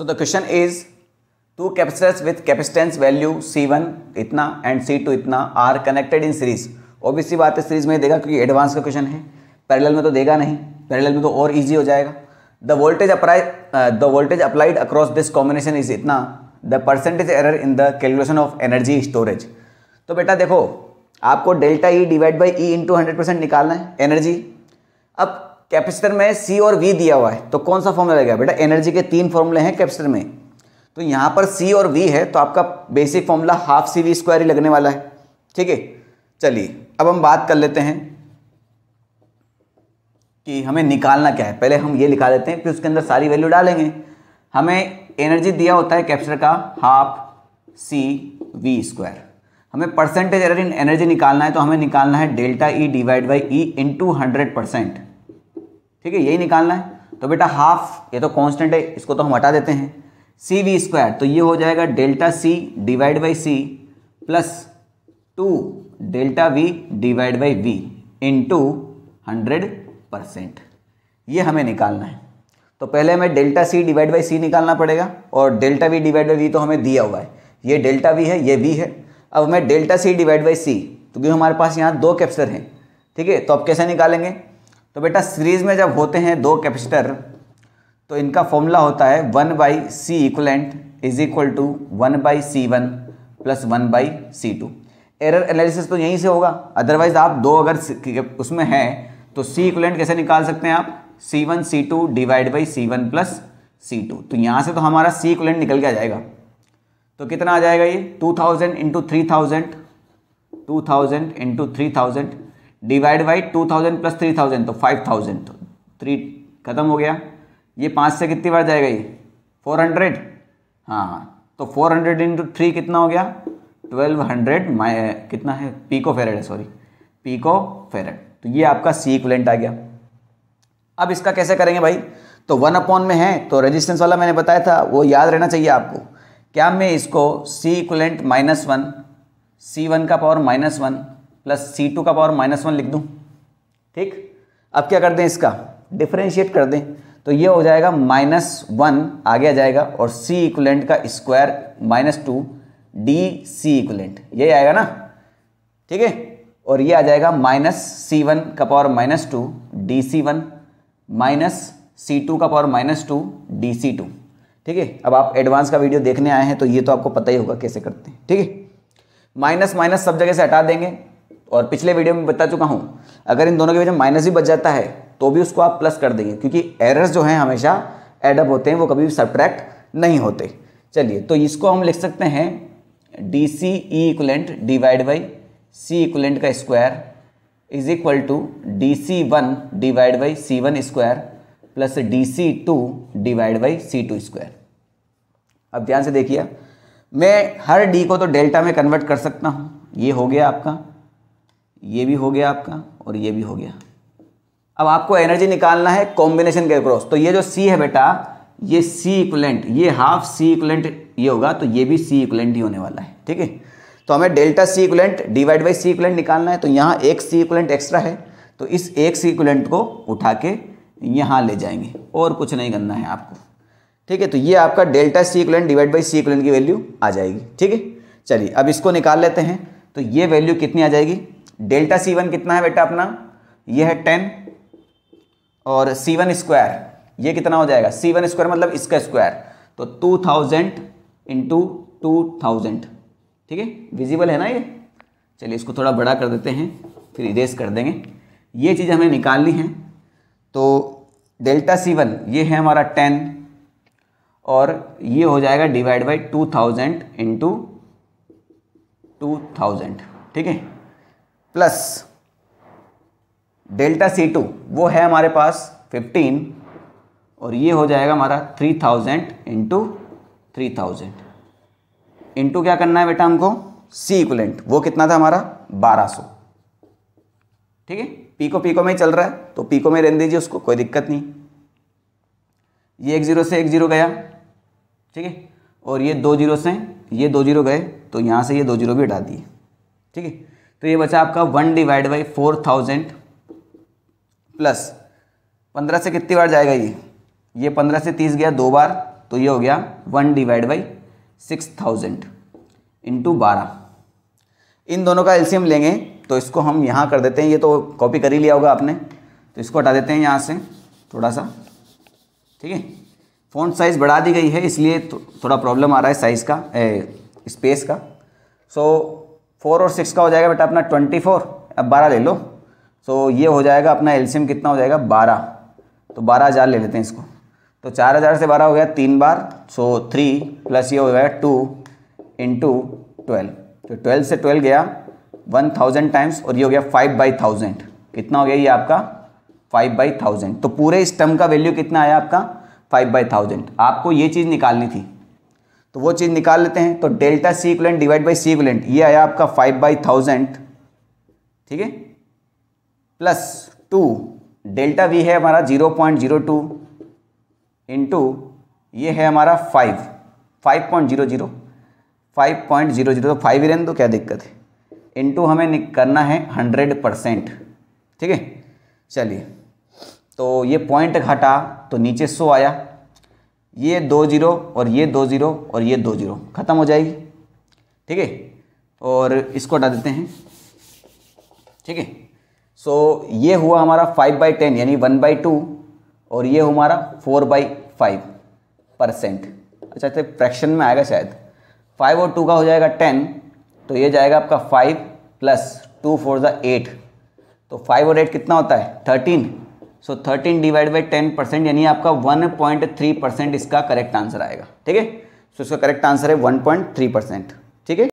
So the question is two capacitors with capacitance value C1 इतना and C2 इतना are connected in series सी बात है series में देगा क्योंकि एडवांस का क्वेश्चन है पैरेलल में तो देगा नहीं पैरेलल में तो और इजी हो जाएगा the voltage apply the voltage applied across this combination is इतना the percentage error in the calculation of energy storage तो बेटा देखो आपको delta E divide by E into hundred percent निकालना है एनर्जी अब कैपेसिटर में सी और वी दिया हुआ है तो कौन सा फॉर्मूला लगेगा बेटा एनर्जी के तीन फॉर्मूले हैं कैपेसिटर में तो यहाँ पर सी और वी है तो आपका basic formula half C V square ही लगने वाला है ठीक है चलिए अब हम बात कर लेते हैं कि हमें निकालना क्या है पहले हम ये लिखा लेते हैं फिर उसके अंदर सारी वैल्यू डालेंगे हमें एनर्जी दिया होता है कैप्चर का हाफ सी वी स्क्वायर हमें परसेंटेज एरर इन एनर्जी निकालना है तो हमें निकालना है delta E divide by E into hundred percent ठीक है यही निकालना है तो बेटा हाफ ये तो कांस्टेंट है इसको तो हम हटा देते हैं सी वी स्क्वायर तो ये हो जाएगा delta C divide by C plus two delta V divide by V into hundred percent ये हमें निकालना है तो पहले हमें delta C divide by C निकालना पड़ेगा और delta V divide by V तो हमें दिया हुआ है ये डेल्टा वी है ये वी है अब हमें delta C divide by C क्योंकि हमारे पास यहाँ दो कैप्सर हैं ठीक है तो अब कैसे निकालेंगे तो बेटा सीरीज में जब होते हैं दो कैपेसिटर तो इनका फॉर्मूला होता है one by C equivalent is equal to one by C one plus one by C two error analysis तो यहीं से होगा अदरवाइज आप दो अगर उसमें हैं तो सी इक्वलेंट कैसे निकाल सकते हैं आप C one C two divide by C one plus C two तो यहाँ से तो हमारा सी इक्वलेंट निकल के आ जाएगा तो कितना आ जाएगा ये two thousand into three thousand two thousand into three thousand divide by two thousand plus three thousand तो फाइव थाउजेंड तो थ्री खत्म हो गया ये पाँच से कितनी बार जाएगा ये फोर हंड्रेड हाँ, हाँ। तो फोर हंड्रेड इंटू थ्री कितना हो गया ट्वेल्व हंड्रेड माइ कितना है पीको फेरेड है सॉरी पीको फेरेड तो ये आपका सी इक्वलेंट आ गया अब इसका कैसे करेंगे भाई तो वन अपॉन में है तो रेजिस्टेंस वाला मैंने बताया था वो याद रहना चाहिए आपको क्या मैं इसको C equivalent minus one C one का power minus one plus C two का पावर माइनस वन लिख दूँ ठीक अब क्या कर दें इसका डिफ्रेंशिएट कर दें तो ये हो जाएगा माइनस वन आगे आ जाएगा और सी इक्वलेंट का square minus two D C equivalent ये आएगा ना ठीक है और ये आ जाएगा माइनस सी वन का power minus two D C one minus C two का power minus two D C two ठीक है अब आप एडवांस का वीडियो देखने आए हैं तो ये तो आपको पता ही होगा कैसे करते हैं ठीक है माइनस माइनस सब जगह से हटा देंगे और पिछले वीडियो में बता चुका हूँ अगर इन दोनों के बीच में माइनस भी बच जाता है तो भी उसको आप प्लस कर देंगे क्योंकि एरर्स जो हैं हमेशा एडअप होते हैं वो कभी भी सब्ट्रैक्ट नहीं होते चलिए तो इसको हम लिख सकते हैं D C E equivalent divide by C equivalent का square is equal to D C one divide by C one square plus D C two divide by C two square अब ध्यान से देखिए मैं हर डी को तो डेल्टा में convert कर सकता हूँ ये हो गया आपका ये भी हो गया आपका और ये भी हो गया अब आपको एनर्जी निकालना है कॉम्बिनेशन के क्रॉस तो ये जो सी है बेटा ये सी इक्वलेंट ये हाफ सी इक्वलेंट ये होगा तो ये भी सी इक्वलेंट ही होने वाला है ठीक है तो हमें delta C equivalent divide by C equivalent निकालना है तो यहाँ एक सी इक्वलेंट एक्स्ट्रा है तो इस एक सी इक्वलेंट को उठा के यहाँ ले जाएंगे और कुछ नहीं करना है आपको ठीक है तो ये आपका delta C equivalent divide by C equivalent की वैल्यू आ जाएगी ठीक है चलिए अब इसको निकाल लेते हैं तो ये वैल्यू कितनी आ जाएगी डेल्टा सी वन कितना है बेटा अपना ये है टेन और सी वन स्क्वायर ये कितना हो जाएगा सी वन स्क्वायर मतलब इसका स्क्वायर तो two thousand into two thousand ठीक है विजिबल है ना ये चलिए इसको थोड़ा बड़ा कर देते हैं फिर इरेज कर देंगे ये चीज़ हमें निकालनी है तो डेल्टा सी वन ये है हमारा टेन और ये हो जाएगा divide by two thousand into two thousand ठीक है प्लस डेल्टा सी टू वो है हमारे पास फिफ्टीन और ये हो जाएगा हमारा three thousand into three thousand into क्या करना है बेटा हमको सी इक्वलेंट वो कितना था हमारा बारह सौ ठीक है पीको पीको में ही चल रहा है तो पीको में रहने दीजिए उसको कोई दिक्कत नहीं ये एक जीरो से एक जीरो गया ठीक है और ये दो जीरो से ये दो जीरो गए तो यहाँ से ये दो जीरो भी हटा दिए ठीक है तो ये बचा आपका one divide by four thousand plus पंद्रह से कितनी बार जाएगा ये ये पंद्रह से तीस गया दो बार तो ये हो गया one divide by six thousand into बारह इन दोनों का एलसीएम लेंगे तो इसको हम यहाँ कर देते हैं ये तो कॉपी कर ही लिया होगा आपने तो इसको हटा देते हैं यहाँ से थोड़ा सा ठीक है फ़ॉन्ट साइज़ बढ़ा दी गई है इसलिए थोड़ा प्रॉब्लम आ रहा है साइज़ का ए, स्पेस का सो फोर और सिक्स का हो जाएगा बेटा अपना ट्वेंटी फोर अब बारह ले लो तो ये हो जाएगा अपना एल्शियम कितना हो जाएगा बारह तो बारह हज़ार ले लेते हैं इसको तो चार हज़ार से बारह हो गया तीन बार सो थ्री प्लस ये हो गया टू इंटू ट्वेल्व तो ट्वेल्व से ट्वेल्व गया वन थाउजेंड टाइम्स और ये हो गया फाइव बाई थाउजेंड कितना हो गया ये आपका फाइव बाई थाउजेंड तो पूरे स्टम का वैल्यू कितना आया आपका फाइव बाई थाउजेंड आपको ये चीज़ निकालनी थी तो वो चीज़ निकाल लेते हैं तो delta C equivalent divide by C equivalent ये आया आपका फाइव बाई थाउजेंड ठीक है प्लस टू डेल्टा वी है हमारा zero point zero two into ये है हमारा five five point zero zero five point zero zero तो फाइव ही रहने तो क्या दिक्कत है इंटू हमें करना है हंड्रेड परसेंट ठीक है चलिए तो ये पॉइंट घटा तो नीचे सो आया ये दो जीरो और ये दो जीरो और ये दो जीरो ख़त्म हो जाएगी ठीक है और इसको हटा देते हैं ठीक है सो ये हुआ हमारा फाइव बाई टेन यानी वन बाई टू और ये हमारा फोर बाई फाइव परसेंट अच्छा तो फ्रैक्शन में आएगा शायद फाइव और टू का हो जाएगा टेन तो ये जाएगा आपका फाइव प्लस टू फोर ज़ा एट तो फाइव और एट कितना होता है thirteen so thirteen divide by ten percent यानी आपका वन पॉइंट थ्री परसेंट इसका करेक्ट आंसर आएगा ठीक है सो इसका करेक्ट आंसर है वन पॉइंट थ्री परसेंट ठीक है